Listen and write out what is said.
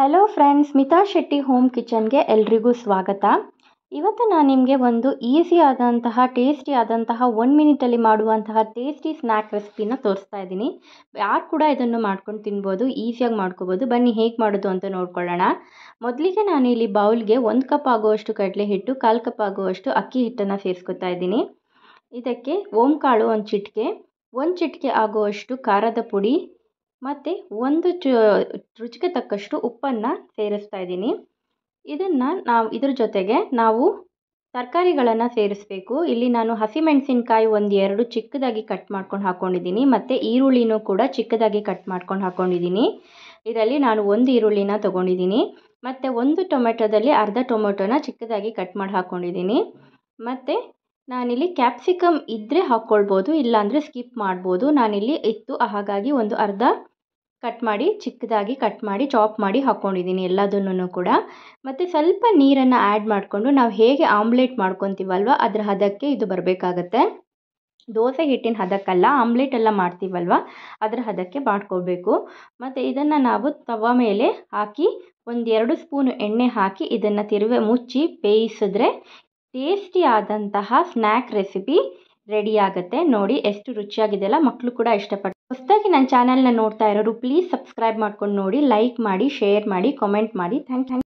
hello friends Smita Shetty home ಕಿಚನ್ಗೆ ಎಲ್ರಿಗೂ ಸ್ವಾಗತ ಇವತ್ತು ನಾನು ನಿಮಗೆ ಒಂದು ಈಸಿ ಆದಂತಹ ಟೇಸ್ಟಿ ಆದಂತಹ ಒನ್ ಮಿನಿಟಲ್ಲಿ ಮಾಡುವಂತಹ ಟೇಸ್ಟಿ ಸ್ನ್ಯಾಕ್ ರೆಸಿಪಿನ ತೋರಿಸ್ತಾ ಇದ್ದೀನಿ ಯಾರು ಕೂಡ ಇದನ್ನು ಮಾಡ್ಕೊಂಡು ತಿನ್ಬೋದು ಈಸಿಯಾಗಿ ಮಾಡ್ಕೋಬೋದು ಬನ್ನಿ ಹೇಗೆ ಮಾಡೋದು ಅಂತ ನೋಡ್ಕೊಳ್ಳೋಣ ಮೊದಲಿಗೆ ನಾನು ಇಲ್ಲಿ ಬೌಲ್ಗೆ ಒಂದು ಕಪ್ ಆಗುವಷ್ಟು ಕಡಲೆ ಹಿಟ್ಟು ಕಾಲು ಕಪ್ ಆಗುವಷ್ಟು ಅಕ್ಕಿ ಹಿಟ್ಟನ್ನು ಸೇರಿಸ್ಕೊತಾ ಇದ್ದೀನಿ ಇದಕ್ಕೆ ಓಂಕಾಳು ಒಂದು ಚಿಟಿಕೆ ಒಂದು ಚಿಟಿಕೆ ಆಗುವಷ್ಟು ಖಾರದ ಪುಡಿ ಮತ್ತು ಒಂದು ಚ ರುಚಿಗೆ ತಕ್ಕಷ್ಟು ಉಪ್ಪನ್ನು ಸೇರಿಸ್ತಾ ಇದ್ದೀನಿ ಇದನ್ನು ನಾವು ಇದ್ರ ಜೊತೆಗೆ ನಾವು ತರಕಾರಿಗಳನ್ನು ಸೇರಿಸಬೇಕು ಇಲ್ಲಿ ನಾನು ಹಸಿಮೆಣಸಿನ್ಕಾಯಿ ಒಂದು ಎರಡು ಚಿಕ್ಕದಾಗಿ ಕಟ್ ಮಾಡ್ಕೊಂಡು ಹಾಕ್ಕೊಂಡಿದ್ದೀನಿ ಮತ್ತು ಈರುಳ್ಳಿನೂ ಕೂಡ ಚಿಕ್ಕದಾಗಿ ಕಟ್ ಮಾಡ್ಕೊಂಡು ಹಾಕ್ಕೊಂಡಿದ್ದೀನಿ ಇದರಲ್ಲಿ ನಾನು ಒಂದು ಈರುಳ್ಳಿನ ತೊಗೊಂಡಿದ್ದೀನಿ ಮತ್ತು ಒಂದು ಟೊಮೆಟೊದಲ್ಲಿ ಅರ್ಧ ಟೊಮೆಟೊನ ಚಿಕ್ಕದಾಗಿ ಕಟ್ ಮಾಡಿ ಹಾಕ್ಕೊಂಡಿದ್ದೀನಿ ಮತ್ತು ನಾನಿಲ್ಲಿ ಕ್ಯಾಪ್ಸಿಕಮ್ ಇದ್ದರೆ ಹಾಕ್ಕೊಳ್ಬೋದು ಇಲ್ಲಾಂದರೆ ಸ್ಕಿಪ್ ಮಾಡ್ಬೋದು ನಾನಿಲ್ಲಿ ಇತ್ತು ಹಾಗಾಗಿ ಒಂದು ಅರ್ಧ ಕಟ್ ಮಾಡಿ ಚಿಕ್ಕದಾಗಿ ಕಟ್ ಮಾಡಿ ಚಾಪ್ ಮಾಡಿ ಹಾಕ್ಕೊಂಡಿದ್ದೀನಿ ಎಲ್ಲದನ್ನೂ ಕೂಡ ಮತ್ತು ಸ್ವಲ್ಪ ನೀರನ್ನು ಆ್ಯಡ್ ಮಾಡಿಕೊಂಡು ನಾವು ಹೇಗೆ ಆಮ್ಲೆಟ್ ಮಾಡ್ಕೊತೀವಲ್ವ ಅದರ ಹದಕ್ಕೆ ಇದು ಬರಬೇಕಾಗತ್ತೆ ದೋಸೆ ಹಿಟ್ಟಿನ ಹದಕ್ಕಲ್ಲ ಆಮ್ಲೆಟ್ ಎಲ್ಲ ಮಾಡ್ತೀವಲ್ವ ಅದರ ಹದಕ್ಕೆ ಮಾಡ್ಕೋಬೇಕು ಮತ್ತು ಇದನ್ನು ನಾವು ತವ ಮೇಲೆ ಹಾಕಿ ಒಂದೆರಡು ಸ್ಪೂನು ಎಣ್ಣೆ ಹಾಕಿ ಇದನ್ನು ತಿರುವೆ ಮುಚ್ಚಿ ಬೇಯಿಸಿದ್ರೆ ಟೇಸ್ಟಿ ಆದಂತಹ ಸ್ನ್ಯಾಕ್ ರೆಸಿಪಿ ರೆಡಿಯಾಗತ್ತೆ ನೋಡಿ ಎಷ್ಟು ರುಚಿಯಾಗಿದೆಯಲ್ಲ ಮಕ್ಕಳು ಕೂಡ ಇಷ್ಟಪಟ್ಟು ಹೊಸದಾಗಿ ನನ್ನ ಚಾನಲ್ನ ನೋಡ್ತಾ ಇರೋರು ಪ್ಲೀಸ್ ಸಬ್ಸ್ಕ್ರೈಬ್ ಮಾಡ್ಕೊಂಡು ನೋಡಿ ಲೈಕ್ ಮಾಡಿ ಶೇರ್ ಮಾಡಿ ಕಮೆಂಟ್ ಮಾಡಿ ಥ್ಯಾಂಕ್ ಥ್ಯಾಂಕ್